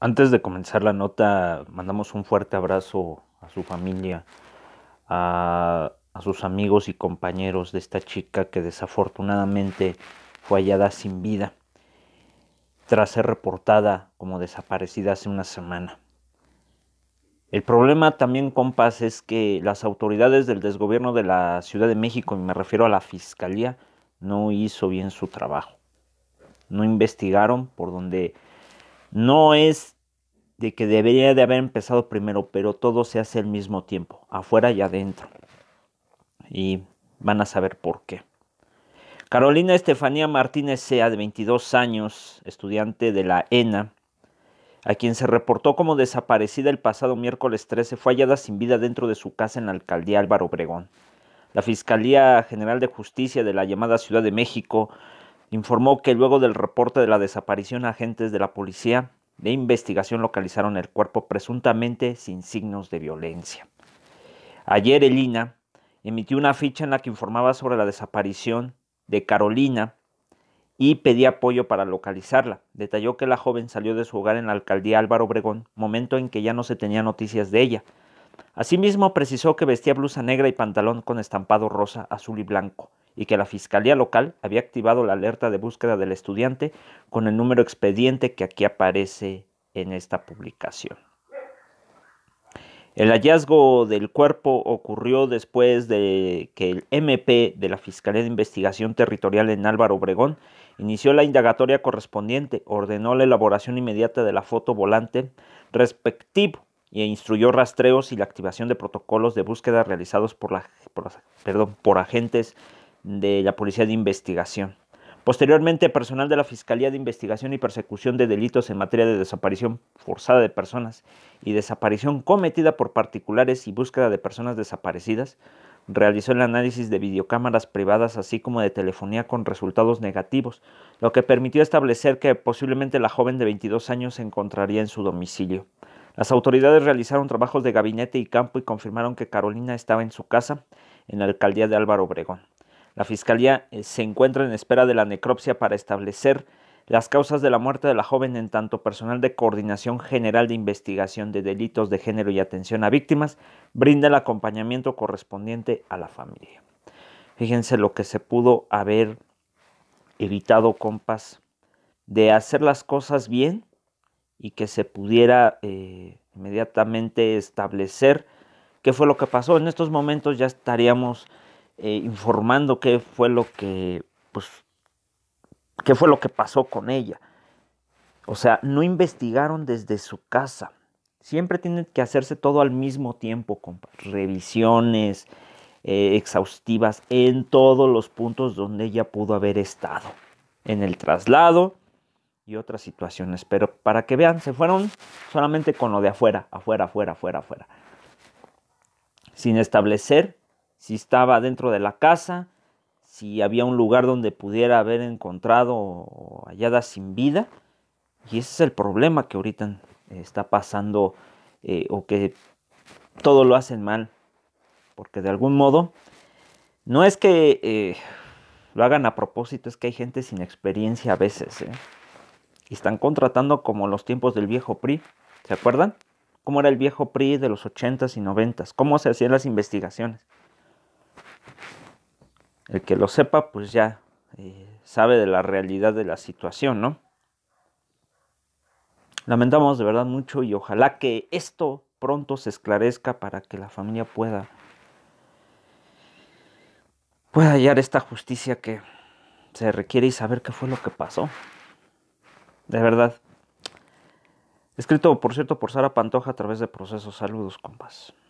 Antes de comenzar la nota, mandamos un fuerte abrazo a su familia, a, sus amigos y compañeros de esta chica que desafortunadamente fue hallada sin vida tras ser reportada como desaparecida hace una semana. El problema también, compas, es que las autoridades del desgobierno de la Ciudad de México, y me refiero a la Fiscalía, no hizo bien su trabajo. No investigaron por donde no es de que debería de haber empezado primero, pero todo se hace al mismo tiempo, afuera y adentro. Y van a saber por qué. Carolina Estefanía Martínez Sea, de 22 años, estudiante de la ENA, a quien se reportó como desaparecida el pasado miércoles 13, fue hallada sin vida dentro de su casa en la alcaldía Álvaro Obregón. La Fiscalía General de Justicia de la llamada Ciudad de México informó que luego del reporte de la desaparición agentes de la policía de investigación localizaron el cuerpo presuntamente sin signos de violencia. Ayer el emitió una ficha en la que informaba sobre la desaparición de Carolina y pedía apoyo para localizarla. Detalló que la joven salió de su hogar en la alcaldía Álvaro Obregón, momento en que ya no se tenía noticias de ella. Asimismo precisó que vestía blusa negra y pantalón con estampado rosa, azul y blanco y que la Fiscalía Local había activado la alerta de búsqueda del estudiante con el número expediente que aquí aparece en esta publicación. El hallazgo del cuerpo ocurrió después de que el MP de la Fiscalía de Investigación Territorial en Álvaro Obregón inició la indagatoria correspondiente, ordenó la elaboración inmediata de la foto volante respectivo e instruyó rastreos y la activación de protocolos de búsqueda realizados por, la, por agentes de la Policía de Investigación. Posteriormente, personal de la Fiscalía de Investigación y Persecución de Delitos en materia de desaparición forzada de personas y desaparición cometida por particulares y búsqueda de personas desaparecidas, realizó el análisis de videocámaras privadas así como de telefonía con resultados negativos, lo que permitió establecer que posiblemente la joven de 22 años se encontraría en su domicilio. Las autoridades realizaron trabajos de gabinete y campo y confirmaron que Carolina estaba en su casa en la alcaldía de Álvaro Obregón. La Fiscalía eh, se encuentra en espera de la necropsia para establecer las causas de la muerte de la joven en tanto personal de Coordinación General de Investigación de Delitos de Género y Atención a Víctimas brinda el acompañamiento correspondiente a la familia. Fíjense lo que se pudo haber evitado, compas, de hacer las cosas bien y que se pudiera eh, inmediatamente establecer qué fue lo que pasó. En estos momentos ya estaríamos eh, informando qué fue lo que, pues, qué fue lo que pasó con ella. O sea, no investigaron desde su casa. Siempre tienen que hacerse todo al mismo tiempo, con revisiones eh, exhaustivas en todos los puntos donde ella pudo haber estado. En el traslado y otras situaciones. Pero para que vean, se fueron solamente con lo de afuera, afuera, afuera, afuera, afuera. Sin establecer si estaba dentro de la casa, si había un lugar donde pudiera haber encontrado hallada sin vida. Y ese es el problema que ahorita está pasando eh, o que todo lo hacen mal. Porque de algún modo, no es que eh, lo hagan a propósito, es que hay gente sin experiencia a veces. ¿eh? Y están contratando como los tiempos del viejo PRI. ¿Se acuerdan? ¿Cómo era el viejo PRI de los 80s y 90s? ¿Cómo se hacían las investigaciones? el que lo sepa, pues ya eh, sabe de la realidad de la situación, ¿no? Lamentamos de verdad mucho y ojalá que esto pronto se esclarezca para que la familia pueda, pueda hallar esta justicia que se requiere y saber qué fue lo que pasó. De verdad. Escrito, por cierto, por Sara Pantoja a través de Procesos. Saludos, compas.